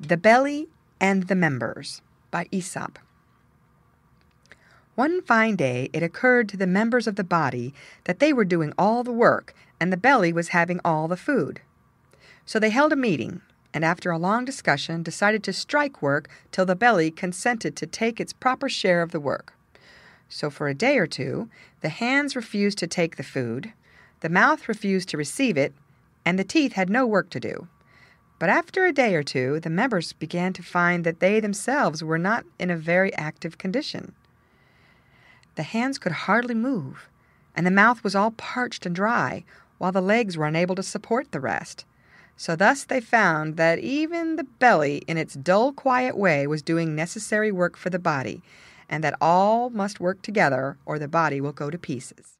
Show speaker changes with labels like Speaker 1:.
Speaker 1: The Belly and the Members by Aesop. One fine day it occurred to the members of the body that they were doing all the work and the belly was having all the food. So they held a meeting and after a long discussion decided to strike work till the belly consented to take its proper share of the work. So for a day or two, the hands refused to take the food, the mouth refused to receive it, and the teeth had no work to do. But after a day or two, the members began to find that they themselves were not in a very active condition. The hands could hardly move, and the mouth was all parched and dry, while the legs were unable to support the rest. So thus they found that even the belly, in its dull, quiet way, was doing necessary work for the body, and that all must work together, or the body will go to pieces.